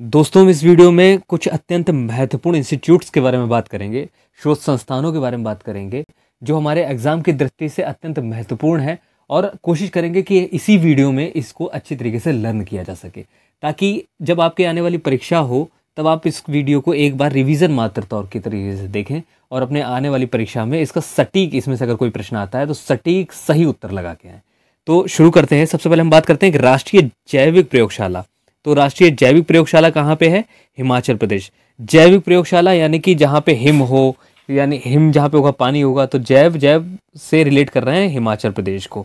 दोस्तों इस वीडियो में कुछ अत्यंत महत्वपूर्ण इंस्टीट्यूट्स के बारे में बात करेंगे शोध संस्थानों के बारे में बात करेंगे जो हमारे एग्ज़ाम की दृष्टि से अत्यंत महत्वपूर्ण है और कोशिश करेंगे कि इसी वीडियो में इसको अच्छी तरीके से लर्न किया जा सके ताकि जब आपके आने वाली परीक्षा हो तब आप इस वीडियो को एक बार रिवीजन मात्र तौर के तरीके से देखें और अपने आने वाली परीक्षा में इसका सटीक इसमें से अगर कोई प्रश्न आता है तो सटीक सही उत्तर लगा के आए तो शुरू करते हैं सबसे पहले हम बात करते हैं कि राष्ट्रीय जैविक प्रयोगशाला तो राष्ट्रीय जैविक प्रयोगशाला कहाँ पे है हिमाचल प्रदेश जैविक प्रयोगशाला यानी कि जहाँ पे हिम हो यानी हिम जहाँ पे होगा पानी होगा तो जैव जैव से रिलेट कर रहे हैं हिमाचल प्रदेश को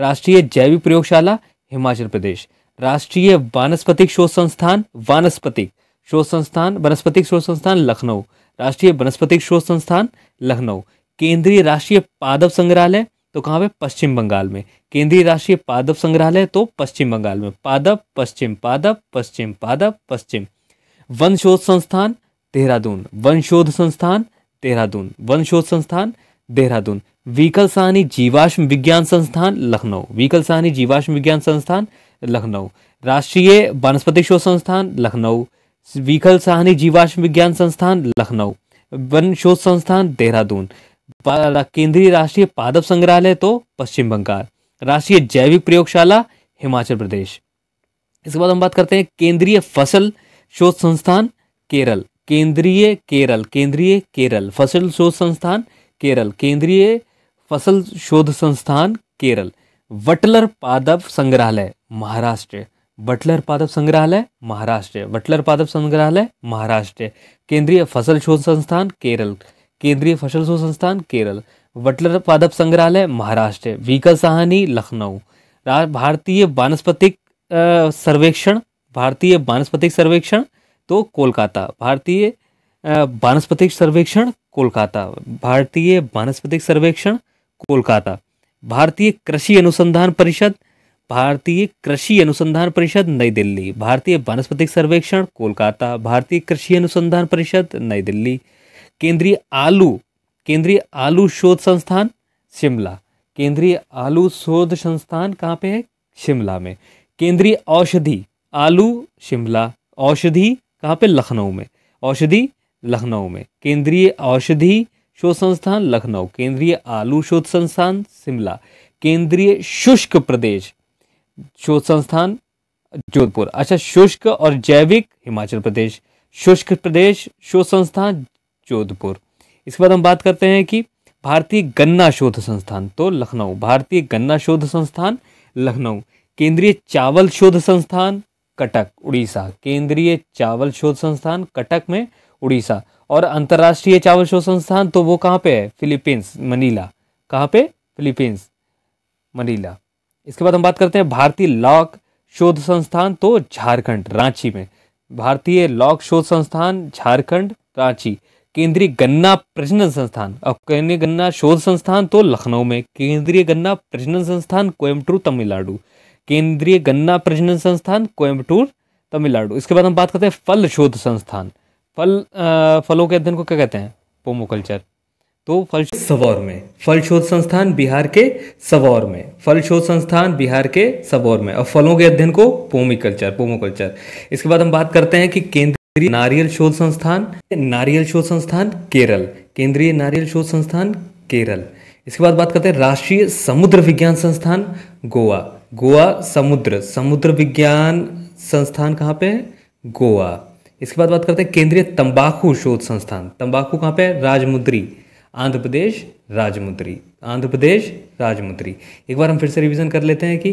राष्ट्रीय जैविक प्रयोगशाला हिमाचल प्रदेश राष्ट्रीय वानस्पतिक शोध संस्थान वानस्पतिक शोध संस्थान वनस्पतिक शोध संस्थान लखनऊ राष्ट्रीय वनस्पतिक शोध संस्थान लखनऊ केंद्रीय राष्ट्रीय पादप संग्रहालय तो कहाँ पे पश्चिम बंगाल में केंद्रीय राष्ट्रीय पादप संग्रहालय तो पश्चिम बंगाल में पादप पश्चिम पादप पश्चिम पादप पश्चिम वन शोध संस्थान देहरादून वन शोध संस्थान देहरादून वन शोध संस्थान देहरादून वीकल साहनी जीवाश्म विज्ञान संस्थान लखनऊ वीकल साहनी जीवाश्म विज्ञान संस्थान लखनऊ राष्ट्रीय वनस्पति शोध संस्थान लखनऊ वीकल साहनी जीवाश्म विज्ञान संस्थान लखनऊ वन शोध संस्थान देहरादून केंद्रीय राष्ट्रीय पादप संग्रहालय तो पश्चिम बंगाल राष्ट्रीय जैविक प्रयोगशाला हिमाचल प्रदेश इसके बाद हम बात करते हैं केंद्रीय फसल शोध संस्थान केरल केंद्रीय केरल केंद्रीय केरल फसल शोध संस्थान केरल केंद्रीय फसल शोध संस्थान केरल वटलर पादप संग्रहालय महाराष्ट्र बटलर पादप संग्रहालय महाराष्ट्र बटलर पादप संग्रहालय महाराष्ट्र केंद्रीय फसल शोध संस्थान केरल केंद्रीय फसल शोध संस्थान केरल वटलर पादप संग्रहालय महाराष्ट्र वीकल साहनी लखनऊ भारतीय वानस्पतिक सर्वेक्षण भारतीय वानस्पतिक सर्वेक्षण तो कोलकाता भारतीय वानस्पतिक सर्वेक्षण कोलकाता भारतीय वानस्पतिक सर्वेक्षण कोलकाता भारतीय कृषि अनुसंधान परिषद भारतीय कृषि अनुसंधान परिषद नई दिल्ली भारतीय वानस्पतिक सर्वेक्षण कोलकाता भारतीय कृषि अनुसंधान परिषद नई दिल्ली केंद्रीय आलू केंद्रीय आलू शोध संस्थान शिमला केंद्रीय आलू शोध संस्थान कहाँ पे है शिमला में केंद्रीय औषधि आलू शिमला औषधि कहाँ पे लखनऊ में औषधि लखनऊ में केंद्रीय औषधि शोध संस्थान लखनऊ केंद्रीय आलू शोध संस्थान शिमला केंद्रीय शुष्क प्रदेश शोध संस्थान जोधपुर अच्छा शुष्क और जैविक हिमाचल प्रदेश शुष्क प्रदेश शोध संस्थान जोधपुर इसके बाद हम बात करते हैं कि भारतीय गन्ना शोध संस्थान तो लखनऊ भारतीय गन्ना शोध संस्थान लखनऊ केंद्रीय चावल शोध संस्थान कटक उड़ीसा केंद्रीय चावल शोध संस्थान कटक में उड़ीसा और अंतर्राष्ट्रीय चावल शोध संस्थान तो वो कहाँ पे है फिलीपींस मनीला कहाँ पे फिलीपींस मनीला इसके बाद हम बात करते हैं भारतीय लॉक शोध संस्थान तो झारखंड रांची में भारतीय लॉक शोध संस्थान झारखंड रांची केंद्रीय गन्ना प्रजनन संस्थान और केंद्रीय गन्ना शोध संस्थान तो लखनऊ में केंद्रीय गन्ना प्रजनन संस्थान कोयम्बटूर तमिलनाडु केंद्रीय गन्ना प्रजनन संस्थान कोयम्बटूर तमिलनाडु इसके बाद हम बात करते हैं फल शोध संस्थान फल आ, फलों के अध्ययन को क्या कहते हैं पोमोकल्चर तो फल सबौर में फल शोध संस्थान बिहार के सबौर में फल शोध संस्थान बिहार के सबौर में और फलों के अध्ययन को पोमिकल्चर पोमोकल्चर इसके बाद हम बात करते हैं कि केंद्र नारियल शोध संस्थान नारियल शोध संस्थान केरल केंद्रीय नारियल शोध संस्थान केरल इसके बाद बात करते हैं राष्ट्रीय समुद्र विज्ञान संस्थान गोवा गोवा समुद्र समुद्र विज्ञान संस्थान कहाँ पे है गोवा इसके बाद बात करते हैं केंद्रीय तंबाकू शोध संस्थान तंबाकू कहाँ पे है राजमुद्री आंध्र प्रदेश राजमुद्री आंध्र प्रदेश राजमुद्री एक बार हम फिर से रिवीजन कर लेते हैं कि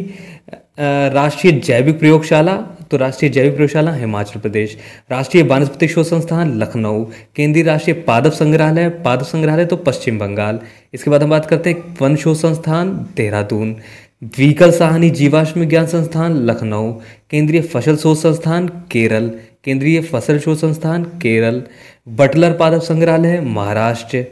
राष्ट्रीय जैविक प्रयोगशाला तो राष्ट्रीय जैविक प्रयोगशाला हिमाचल प्रदेश राष्ट्रीय वनस्पति शोध संस्थान लखनऊ केंद्रीय राष्ट्रीय पादप संग्रहालय पादप संग्रहालय तो पश्चिम बंगाल इसके बाद हम बात करते हैं वन शोध संस्थान देहरादून द्विकल साहनी जीवाश्म ज्ञान संस्थान लखनऊ केंद्रीय फसल शोध संस्थान केरल केंद्रीय फसल शोध संस्थान केरल बटलर पादप संग्रहालय महाराष्ट्र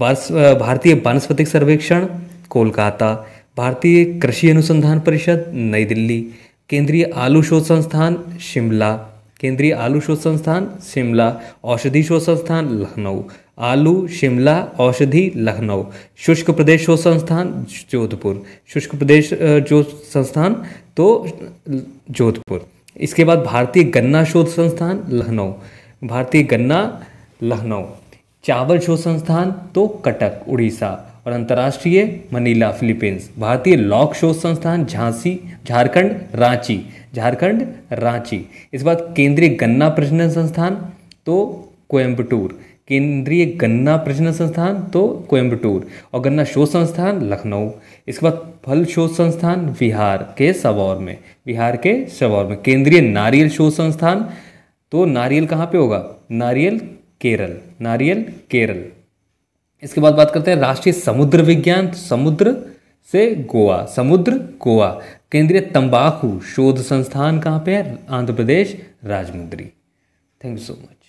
भारतीय वानस्पतिक सर्वेक्षण कोलकाता भारतीय कृषि अनुसंधान परिषद नई दिल्ली केंद्रीय आलू शोध संस्थान शिमला केंद्रीय आलू शोध संस्थान शिमला औषधि शोध संस्थान लखनऊ आलू शिमला औषधि लखनऊ शुष्क प्रदेश शोध संस्थान जोधपुर शुष्क प्रदेश जो संस्थान तो जोधपुर इसके बाद भारतीय गन्ना शोध संस्थान लखनऊ भारतीय गन्ना लखनऊ चावल शोध संस्थान तो कटक उड़ीसा और अंतर्राष्ट्रीय मनीला फिलीपींस भारतीय लॉक शोध संस्थान झांसी झारखंड रांची झारखंड रांची इस बाद केंद्रीय गन्ना प्रजनन संस्थान तो कोयम्बटूर केंद्रीय गन्ना प्रजनन संस्थान तो कोयम्बटूर और गन्ना शोध संस्थान लखनऊ इसके बाद फल शोध संस्थान बिहार के सबौर में बिहार के सबौर में केंद्रीय नारियल शोध संस्थान तो नारियल कहाँ पे होगा नारियल केरल नारियल केरल इसके बाद बात करते हैं राष्ट्रीय समुद्र विज्ञान समुद्र से गोवा समुद्र गोवा केंद्रीय तंबाकू शोध संस्थान कहाँ पे है Andhra Pradesh Rajahmundry thank you so much